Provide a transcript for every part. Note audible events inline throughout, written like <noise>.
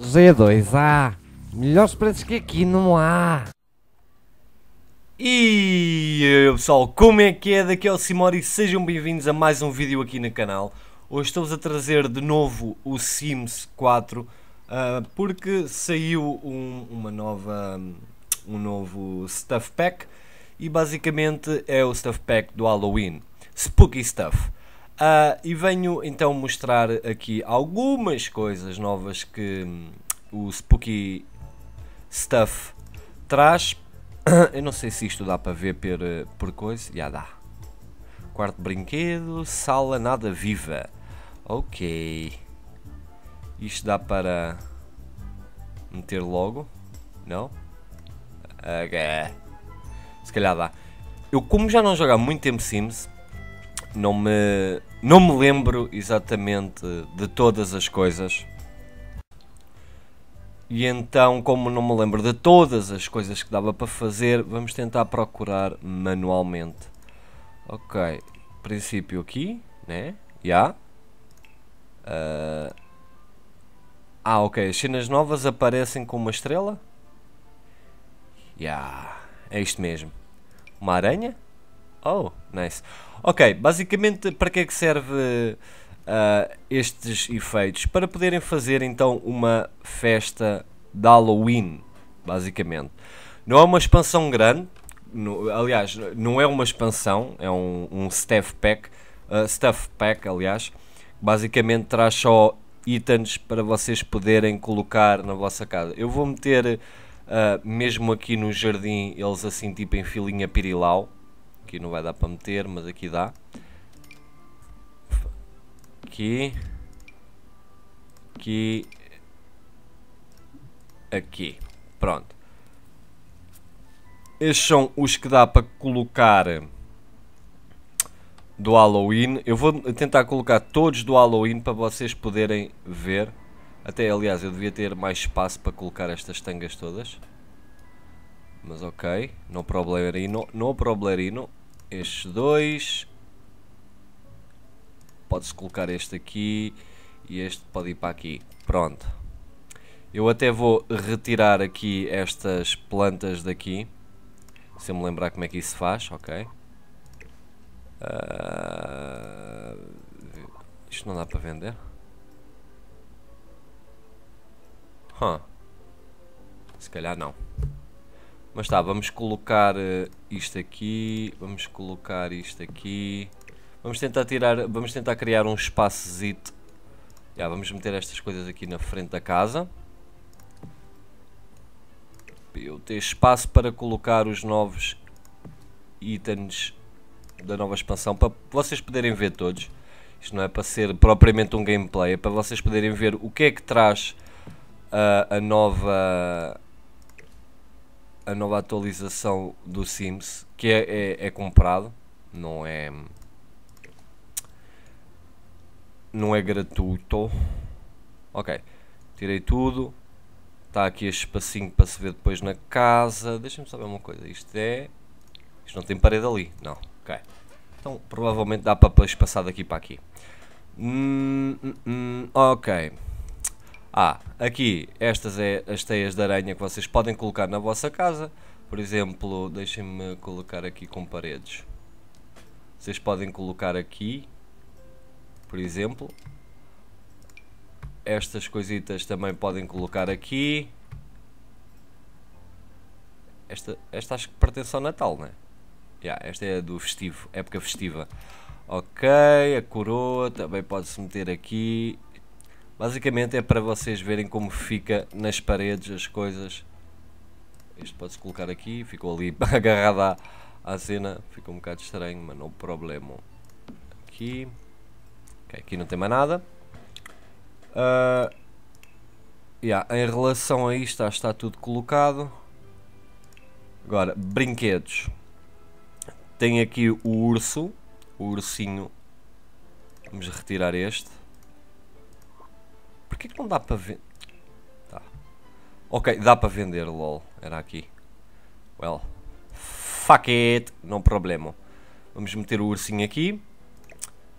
z 2 a Melhores preços que aqui não há. E eh, pessoal, como é que é? Daqui é o Simori, sejam bem-vindos a mais um vídeo aqui no canal. Hoje estou-vos a trazer de novo o Sims 4, uh, ah, porque saiu um, uma nova, um novo Stuff Pack e basicamente é o Stuff Pack do Halloween, Spooky Stuff. Uh, e venho então mostrar aqui algumas coisas novas que hum, o Spooky Stuff traz. <coughs> Eu não sei se isto dá para ver por, por coisa. Já dá. Quarto brinquedo, sala nada viva. Ok. Isto dá para meter logo? Não? Ok. Se calhar dá. Eu como já não jogo há muito tempo Sims, não me, não me lembro exatamente de todas as coisas. E então, como não me lembro de todas as coisas que dava para fazer, vamos tentar procurar manualmente. Ok, princípio aqui, né? Já. Yeah. Uh... Ah, ok, as cenas novas aparecem com uma estrela? Já, yeah. é isto mesmo. Uma aranha? Oh, nice. Ok, basicamente para que é que serve uh, estes efeitos? Para poderem fazer então uma festa de Halloween, basicamente. Não é uma expansão grande, no, aliás, não é uma expansão, é um, um staff pack, uh, ah, stuff pack, aliás, basicamente traz só itens para vocês poderem colocar na vossa casa. Eu vou meter uh, mesmo aqui no jardim eles assim tipo em filinha pirilau, aqui não vai dar para meter, mas aqui dá. Aqui. Aqui. Aqui. Pronto. Estes são os que dá para colocar do Halloween. Eu vou tentar colocar todos do Halloween para vocês poderem ver. Até, aliás, eu devia ter mais espaço para colocar estas tangas todas. Mas ok, no problema no problemarino estes dois. Pode-se colocar este aqui e este pode ir para aqui. Pronto. Eu até vou retirar aqui estas plantas daqui. Se eu me lembrar como é que isso faz, ok. Uh, isto não dá para vender? Huh. Se calhar não. Mas tá, vamos colocar eh, isto aqui, vamos colocar isto aqui. Vamos tentar tirar, vamos tentar criar um espaçozito Já, vamos meter estas coisas aqui na frente da casa. Para eu ter espaço para colocar os novos itens da nova expansão, para vocês poderem ver todos. Isto não é para ser propriamente um gameplay, é para vocês poderem ver o que é que traz ah, a nova a nova atualização do Sims, que é, é, é comprado, não é não é gratuito. Ok, tirei tudo. Está aqui este espacinho para se ver depois na casa. Deixa-me saber uma coisa. Isto é. Isto não tem parede ali. Não. Ok. Então provavelmente dá para depois passar daqui para aqui. Hum, hum, hum ok. Ah, aqui, estas é as teias de aranha que vocês podem colocar na vossa casa. Por exemplo, deixem-me colocar aqui com paredes. Vocês podem colocar aqui, por exemplo. Estas coisitas também podem colocar aqui. Esta, esta acho que pertence ao Natal, não é? Yeah, esta é do festivo, época festiva. Ok, a coroa também pode-se meter aqui. Basicamente é para vocês verem como fica nas paredes as coisas. Isto pode-se colocar aqui, ficou ali <laughs> agarrado à, cena. Ficou um bocado estranho, mas não problema. Aqui. Okay, aqui não tem mais nada. Uh, yeah, em relação a isto, está tudo colocado. Agora, brinquedos. Tem aqui o urso, o ursinho. Vamos retirar este. Porquê que não dá para vender? Tá. Ok, dá para vender, lol. Era aqui. Well, fuck it, não problema. Vamos meter o ursinho aqui.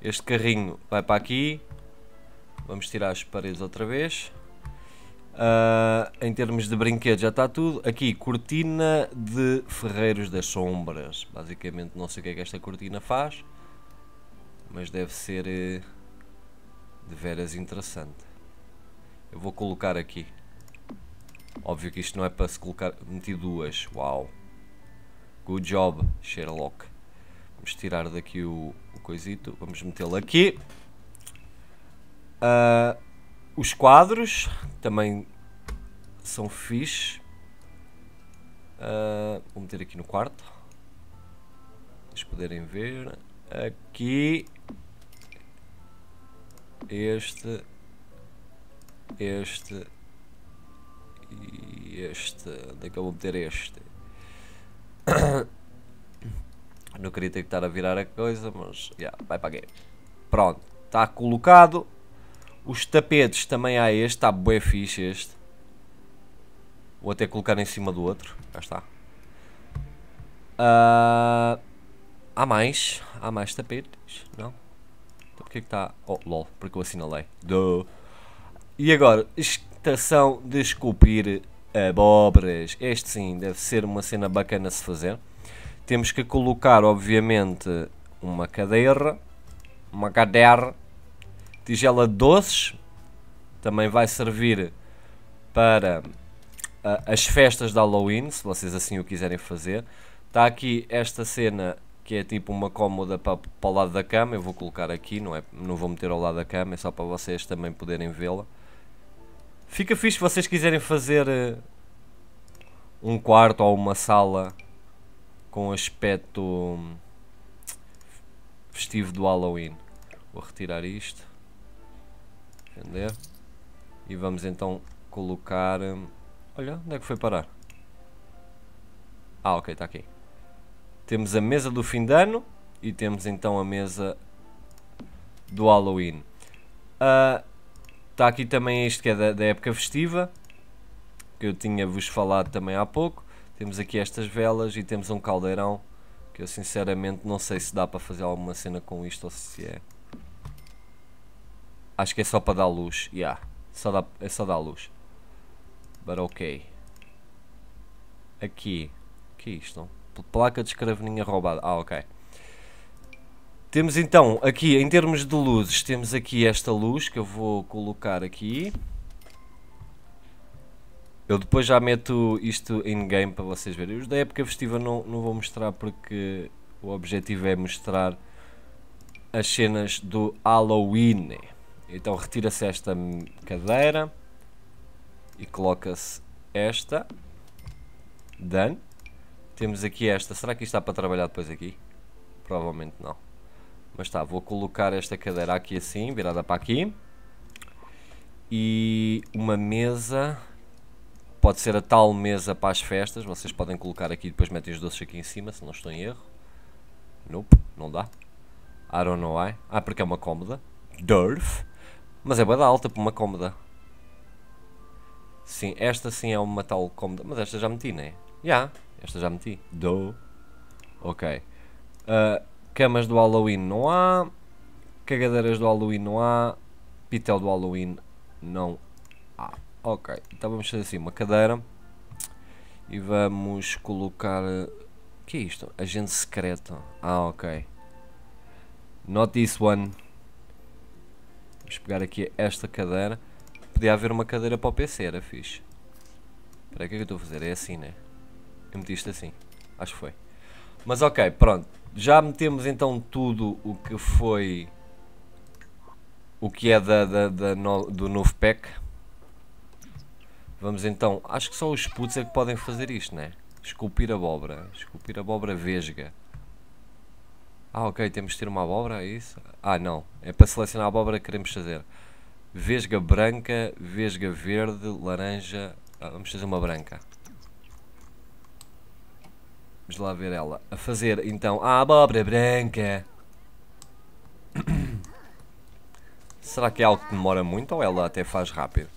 Este carrinho vai para aqui. Vamos tirar as paredes outra vez. Uh, em termos de brinquedos já está tudo. Aqui, cortina de ferreiros das sombras. Basicamente não sei o que é que esta cortina faz. Mas deve ser eh, de veras interessante. Eu vou colocar aqui. Óbvio que isto não é para se colocar... Meti duas. Uau. Good job, Sherlock. Vamos tirar daqui o, o coisito. Vamos metê-lo aqui. Uh, os quadros também são fixe. Uh, vou meter aqui no quarto. Vocês poderem ver. Aqui. Este este e este. Onde é que eu vou meter este? <coughs> Não queria ter que estar a virar a coisa, mas yeah, vai para aqui. Pronto, está colocado. Os tapetes também há este, está bem fixe este. Vou até colocar em cima do outro. Já está. Uh, há mais. Há mais tapetes? Não? Então porque que está. Oh, lol, porque eu assinalei. Do. E agora, estação de esculpir abobras. Este sim, deve ser uma cena bacana se fazer. Temos que colocar, obviamente, uma cadeira, uma cadeira, tigela de doces, também vai servir para uh, as festas de Halloween, se vocês assim o quiserem fazer. Está aqui esta cena que é tipo uma cômoda para, para o lado da cama, eu vou colocar aqui, não, é, não vou meter ao lado da cama, é só para vocês também poderem vê-la. Fica fixe se vocês quiserem fazer eh, um quarto ou uma sala com aspecto hum, festivo do Halloween. Vou retirar isto. Vender. E vamos então colocar... Hum, olha, onde é que foi parar? Ah, ok, está aqui. Temos a mesa do fim de ano e temos então a mesa do Halloween. Uh, Está aqui também este que é da, da época festiva, que eu tinha-vos falado também há pouco. Temos aqui estas velas e temos um caldeirão, que eu sinceramente não sei se dá para fazer alguma cena com isto ou se é... Acho que é só para dar luz, yeah. só dá, é só dar luz. But ok. Aqui. O que é isto? Placa de escraveninha roubada. Ah, ok. Temos então aqui, em termos de luzes, temos aqui esta luz que eu vou colocar aqui. Eu depois já meto isto em game para vocês verem. Os da época festiva não, não vou mostrar porque o objetivo é mostrar as cenas do Halloween. Então retira-se esta cadeira e coloca-se esta. Done. Temos aqui esta. Será que isto está para trabalhar depois aqui? Provavelmente não. Mas tá, vou colocar esta cadeira aqui assim, virada para aqui. E uma mesa. Pode ser a tal mesa para as festas. Vocês podem colocar aqui e depois metem os doces aqui em cima, se não estou em erro. Nope, não dá. I don't know why. Ah, porque é uma cómoda. Durf. Mas é bada alta para uma cómoda. Sim, esta sim é uma tal cómoda. Mas esta já meti, não é? Já, yeah, esta já meti. Do. Ok. Uh, Camas do Halloween não há. Cagadeiras do Halloween não há. Pitel do Halloween não há. Ok, então vamos fazer assim uma cadeira. E vamos colocar... O que é isto? Agente secreto. Ah, ok. Not this one. Vamos pegar aqui esta cadeira. Podia haver uma cadeira para o PC, era fixe. Espera, o que é que eu estou a fazer? É assim, né? Eu meti isto assim. Acho que foi. Mas ok, pronto já metemos então tudo o que foi o que é da, da, da no, do novo pack vamos então acho que só os putos é que podem fazer isto né esculpir abóbora esculpir abóbora vesga ah ok temos de ter uma abóbora é isso ah não é para selecionar a abóbora que queremos fazer vesga branca vesga verde laranja ah, vamos fazer uma branca Vamos lá ver ela a fazer então a abóbora branca. <coughs> Será que é algo que demora muito ou ela até faz rápido?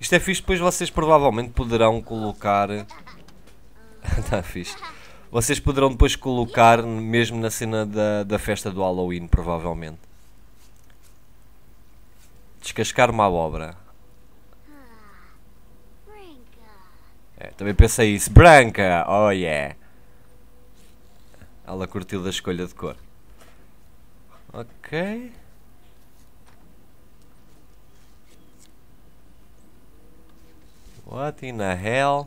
Isto é fixe, pois vocês provavelmente poderão colocar... Está <laughs> fixe. Vocês poderão depois colocar mesmo na cena da, da festa do Halloween, provavelmente. Descascar uma abóbora. Ah, é, também pensei isso. Branca! Oh yeah! Ela curtiu da escolha de cor. Ok. What in the hell?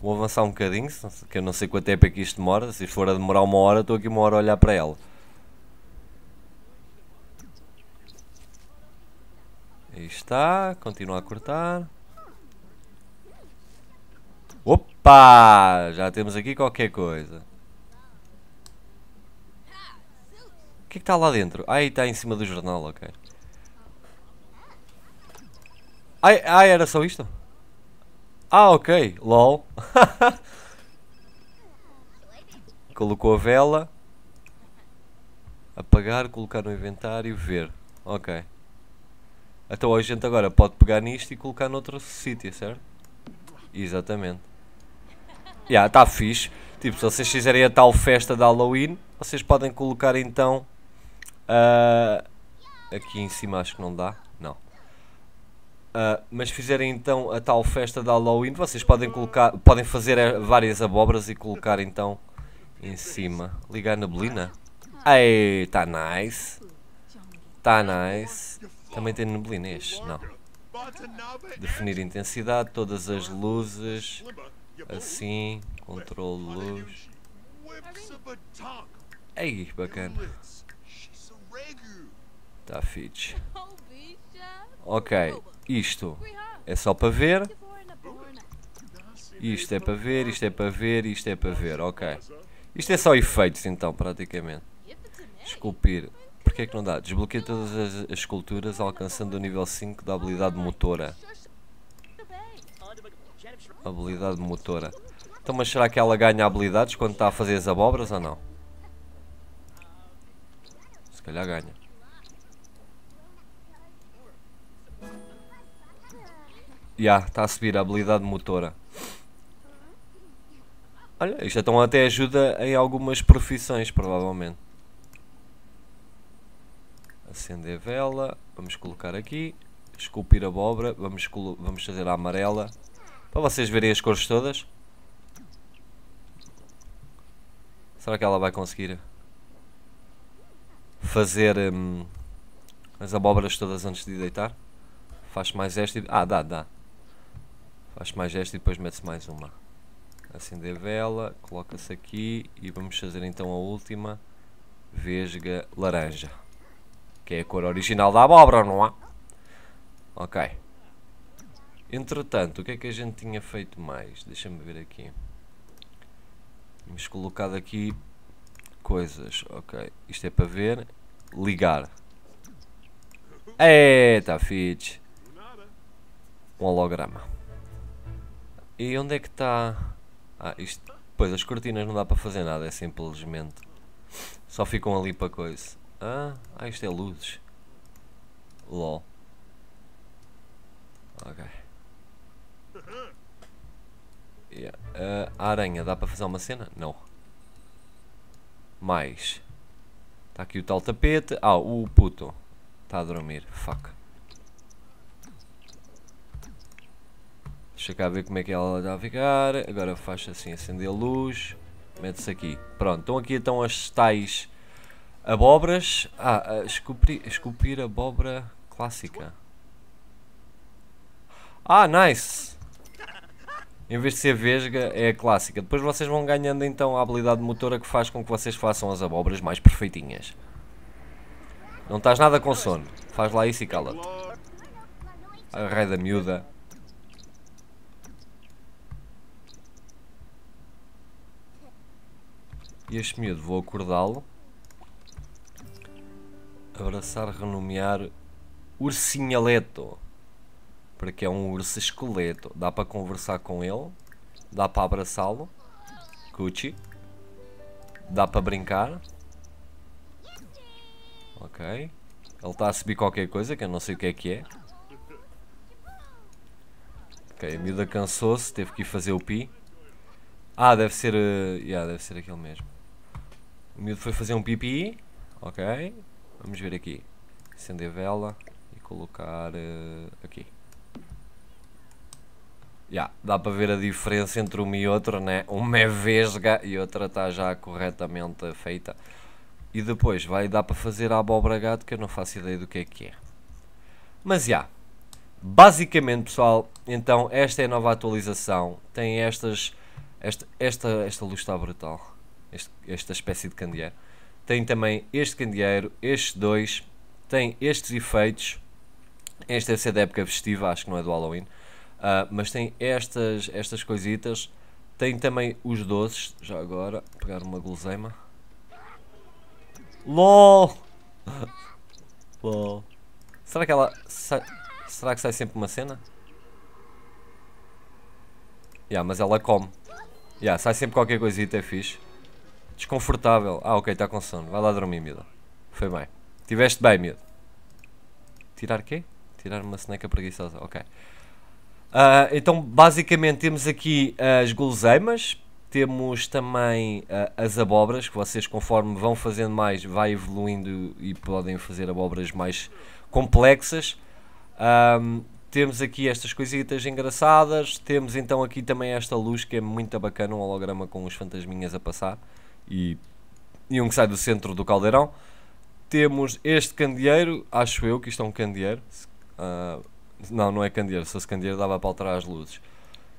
Vou avançar um bocadinho, que eu não sei quanto tempo é que isto demora. Se isto for a demorar uma hora, estou aqui uma hora a olhar para ela. Aí está, continua a cortar. Opa! Já temos aqui qualquer coisa. O que é que está lá dentro? Ah, está em cima do jornal, ok. Ai, ai, era só isto? Ah, ok. LOL. <laughs> Colocou a vela. Apagar, colocar no inventário, ver. Ok. Então a gente agora pode pegar nisto e colocar noutro sítio, certo? Exatamente. Já, yeah, está fixe. Tipo, se vocês fizerem a tal festa de Halloween, vocês podem colocar então Uh, aqui em cima acho que não dá. Não. Uh, mas fizerem então a tal festa de Halloween, vocês podem colocar, podem fazer eh, várias abóboras e colocar então em cima. Ligar a neblina. Ei, tá nice. Tá nice. Também tem neblina este? Não. Definir intensidade, todas as luzes. Assim, controle luz. Ei, bacana. Está fixe. Oh, ok, isto é só para ver. Isto é para ver, isto é para ver, isto é para ver, ok. Isto é só efeitos então, praticamente. Esculpir. Porquê é que não dá? Desbloqueia todas as, as esculturas alcançando o nível 5 da habilidade ah, motora. Tá habilidade motora. Então, mas será que ela ganha habilidades quando está a fazer as abobras ou não? Se calhar ganha. Já, está a subir a habilidade motora. Olha, isto então até ajuda em algumas profissões, provavelmente. Acender vela, vamos colocar aqui. Esculpir abóbora, vamos, vamos fazer a amarela. Para vocês verem as cores todas. Será que ela vai conseguir fazer hum, as abóboras todas antes de deitar? Faz mais esta e... Ah, dá, dá. Faz mais esta e depois mete-se mais uma. Acender a vela, coloca-se aqui e vamos fazer então a última vesga laranja. Que é a cor original da abóbora, não há? É? Ok. Entretanto, o que é que a gente tinha feito mais? Deixa-me ver aqui. Tínhamos colocado aqui coisas. Ok. Isto é para ver. Ligar. Eita, fixe. Um holograma. E onde é que está. Ah, isto. Pois, as cortinas não dá para fazer nada, é simplesmente. Só ficam ali para coisa. Ah, ah isto é luzes. LOL. Ok. Yeah. Uh, a aranha, dá para fazer uma cena? Não. Mais. Está aqui o tal tapete. Ah, o puto. Está a dormir. Fuck. Deixa cá ver como é que ela está a ficar. Agora faz assim, acender a luz. Mete-se aqui. Pronto, estão aqui estão as tais abobras. Ah, esculpir, esculpir abóbora clássica. Ah, nice! Em vez de ser vesga, é a clássica. Depois vocês vão ganhando então a habilidade motora que faz com que vocês façam as abobras mais perfeitinhas. Não estás nada com sono. Faz lá isso e cala-te. A raio da miúda. E este miúdo vou acordá-lo. Abraçar, renomear Ursinhaleto. Para que é um urso esqueleto. Dá para conversar com ele. Dá para abraçá-lo. Cuchi. Dá para brincar. Ok. Ele está a subir qualquer coisa que eu não sei o que é que é. Ok, a miúda cansou-se, teve que ir fazer o pi. Ah, deve ser... Uh, yeah, deve ser aquele mesmo. O miúdo foi fazer um pipi. Ok. Vamos ver aqui. Acender vela e colocar uh, aqui. Já, yeah, dá para ver a diferença entre uma e outra, né? Uma é vesga e outra está já corretamente feita. E depois vai dar para fazer a abóbora gato que eu não faço ideia do que é que é. Mas já, yeah, basicamente pessoal, então esta é a nova atualização. Tem estas... Esta, esta, esta luz está brutal este, esta espécie de candeeiro. Tem também este candeeiro, estes dois, tem estes efeitos. Este deve ser da época festiva, acho que não é do Halloween. Uh, mas tem estas, estas coisitas. Tem também os doces, já agora, pegar uma guloseima. LOL! <laughs> LOL. Será que ela. Sai, será que sai sempre uma cena? Ya, yeah, mas ela come. Ya, yeah, sai sempre qualquer coisita, é fixe. Desconfortável. Ah, ok, está com sono. Vai lá dormir, miúda. Foi bem. Tiveste bem, miúdo. Tirar quê? Tirar uma seneca preguiçosa. Ok. Uh, então, basicamente, temos aqui as guloseimas. Temos também uh, as abobras, que vocês, conforme vão fazendo mais, vai evoluindo e podem fazer abobras mais complexas. Um, temos aqui estas coisitas engraçadas. Temos então aqui também esta luz que é muito bacana, um holograma com os fantasminhas a passar e, e um que sai do centro do caldeirão. Temos este candeeiro, acho eu que isto é um candeeiro. Uh, não, não é candeeiro, se fosse candeeiro dava para alterar as luzes.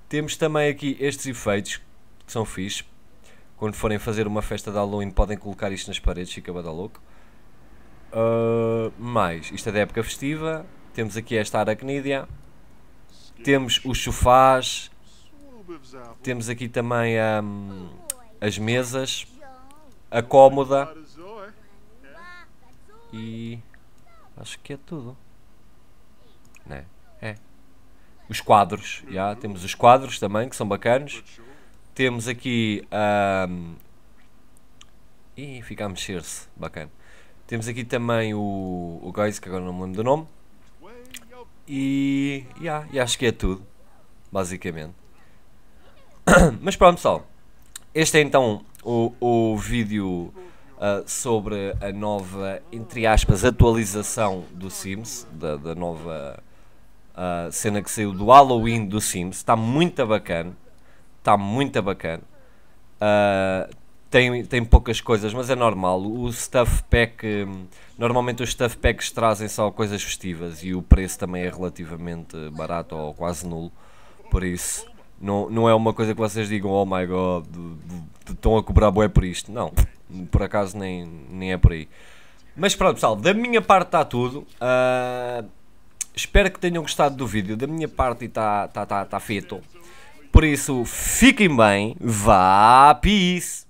Temos também aqui estes efeitos que são fixos. Quando forem fazer uma festa de Halloween podem colocar isto nas paredes, fica bada louco. Uh, mais, isto é da época festiva. Temos aqui esta aracnídea. Temos os sofás. Temos aqui também um, ah, as mesas a cómoda e acho que é tudo. Né? É. Os quadros, já temos os quadros também que são bacanos. Temos aqui um, e fica a mexer-se, bacana. Temos aqui também o, o Guys, que agora não me lembro do nome. E, yeah, e acho que é tudo, basicamente. <coughs> Mas pronto, pessoal. Este é então o, o vídeo uh, sobre a nova, entre aspas, atualização do Sims, da, da nova uh, cena que saiu do Halloween do Sims. Está muito bacana, está muito bacana. Uh, tem, tem poucas coisas, mas é normal. O Stuff Pack, hum, normalmente os Stuff Packs trazem só coisas festivas e o preço também é relativamente barato ou quase nulo. Por isso, não, não é uma coisa que vocês digam, oh my god, estão a cobrar boé por isto. Não, por acaso nem, nem é por aí. Mas pronto, pessoal, da minha parte está tudo. Uh, espero que tenham gostado do vídeo. Da minha parte está tá, tá, tá feito. Por isso, fiquem bem. Vá, peace.